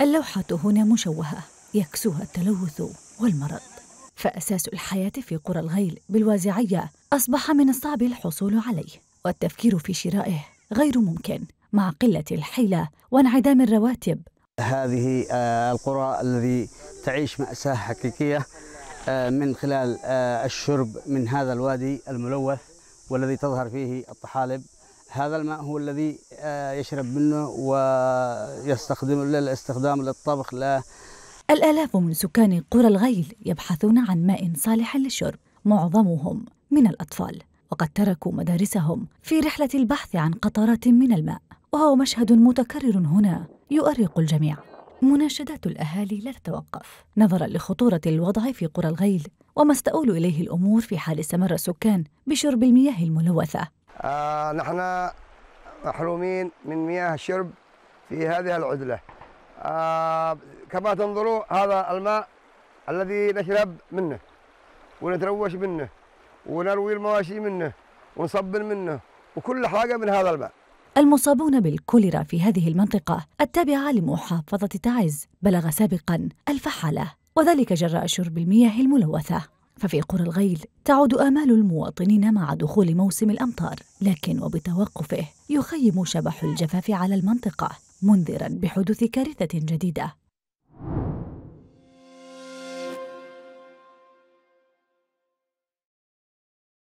اللوحة هنا مشوهة يكسوها التلوث والمرض فأساس الحياة في قرى الغيل بالوازعية أصبح من الصعب الحصول عليه والتفكير في شرائه غير ممكن مع قلة الحيلة وانعدام الرواتب هذه آه، القرى الذي تعيش مأساة حقيقية آه، من خلال آه، الشرب من هذا الوادي الملوث والذي تظهر فيه الطحالب هذا الماء هو الذي آه، يشرب منه ويستخدم للاستخدام للطبخ لا الآلاف من سكان قرى الغيل يبحثون عن ماء صالح للشرب معظمهم من الأطفال وقد تركوا مدارسهم في رحلة البحث عن قطرات من الماء وهو مشهد متكرر هنا يؤرق الجميع مناشدات الأهالي لا تتوقف نظرا لخطورة الوضع في قرى الغيل وما استؤول إليه الأمور في حال استمر السكان بشرب المياه الملوثة آه، نحن محرومين من مياه الشرب في هذه العزلة آه كما تنظروا هذا الماء الذي نشرب منه ونتروش منه ونروي المواشي منه ونصب منه وكل حاجة من هذا الماء المصابون بالكوليرا في هذه المنطقة التابعة لمحافظة تعز بلغ سابقا ألف حالة وذلك جراء شرب المياه الملوثة ففي قرى الغيل تعود آمال المواطنين مع دخول موسم الأمطار لكن وبتوقفه يخيم شبح الجفاف على المنطقة منذرا بحدوث كارثة جديدة